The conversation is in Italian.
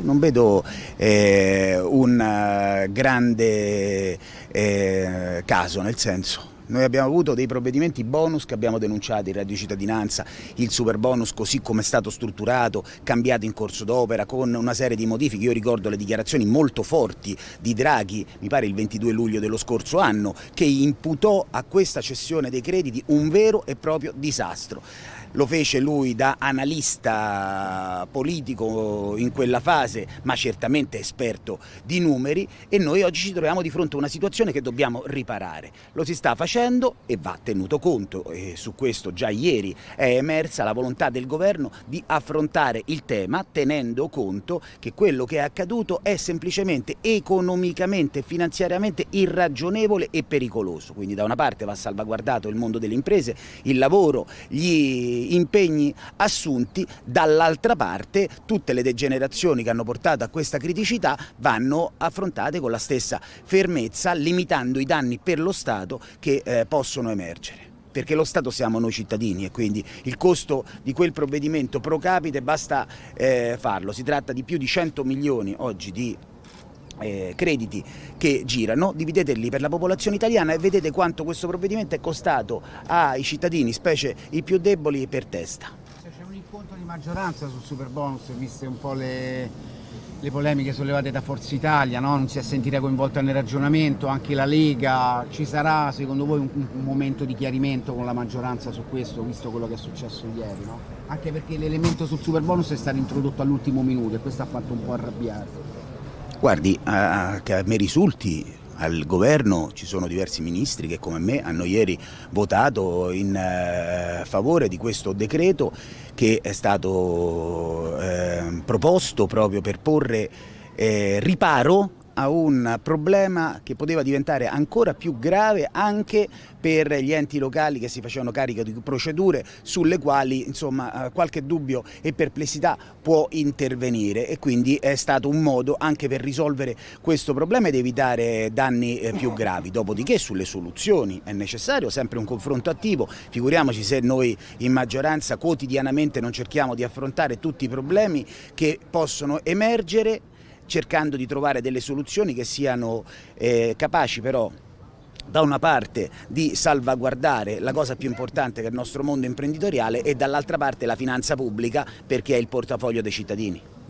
non vedo eh, un eh, grande eh, caso, nel senso noi abbiamo avuto dei provvedimenti bonus che abbiamo denunciato, il reddito di cittadinanza, il super bonus così come è stato strutturato, cambiato in corso d'opera con una serie di modifiche. Io ricordo le dichiarazioni molto forti di Draghi, mi pare il 22 luglio dello scorso anno, che imputò a questa cessione dei crediti un vero e proprio disastro lo fece lui da analista politico in quella fase, ma certamente esperto di numeri e noi oggi ci troviamo di fronte a una situazione che dobbiamo riparare. Lo si sta facendo e va tenuto conto e su questo già ieri è emersa la volontà del governo di affrontare il tema tenendo conto che quello che è accaduto è semplicemente economicamente e finanziariamente irragionevole e pericoloso. Quindi da una parte va salvaguardato il mondo delle imprese, il lavoro, gli impegni assunti, dall'altra parte tutte le degenerazioni che hanno portato a questa criticità vanno affrontate con la stessa fermezza, limitando i danni per lo Stato che eh, possono emergere perché lo Stato siamo noi cittadini e quindi il costo di quel provvedimento pro capite basta eh, farlo, si tratta di più di 100 milioni oggi di eh, crediti che girano, divideteli per la popolazione italiana e vedete quanto questo provvedimento è costato ai cittadini, specie i più deboli, per testa. Cioè, c'è un incontro di maggioranza sul super bonus, viste un po' le, le polemiche sollevate da Forza Italia, no? non si è sentita coinvolta nel ragionamento, anche la Lega, ci sarà secondo voi un, un momento di chiarimento con la maggioranza su questo, visto quello che è successo ieri? No? Anche perché l'elemento sul super bonus è stato introdotto all'ultimo minuto e questo ha fatto un po' arrabbiare. Guardi, a, a me risulti al governo ci sono diversi ministri che come me hanno ieri votato in eh, favore di questo decreto che è stato eh, proposto proprio per porre eh, riparo a un problema che poteva diventare ancora più grave anche per gli enti locali che si facevano carico di procedure sulle quali insomma, eh, qualche dubbio e perplessità può intervenire e quindi è stato un modo anche per risolvere questo problema ed evitare danni eh, più gravi. Dopodiché sulle soluzioni è necessario sempre un confronto attivo, figuriamoci se noi in maggioranza quotidianamente non cerchiamo di affrontare tutti i problemi che possono emergere cercando di trovare delle soluzioni che siano eh, capaci però da una parte di salvaguardare la cosa più importante per il nostro mondo imprenditoriale e dall'altra parte la finanza pubblica perché è il portafoglio dei cittadini.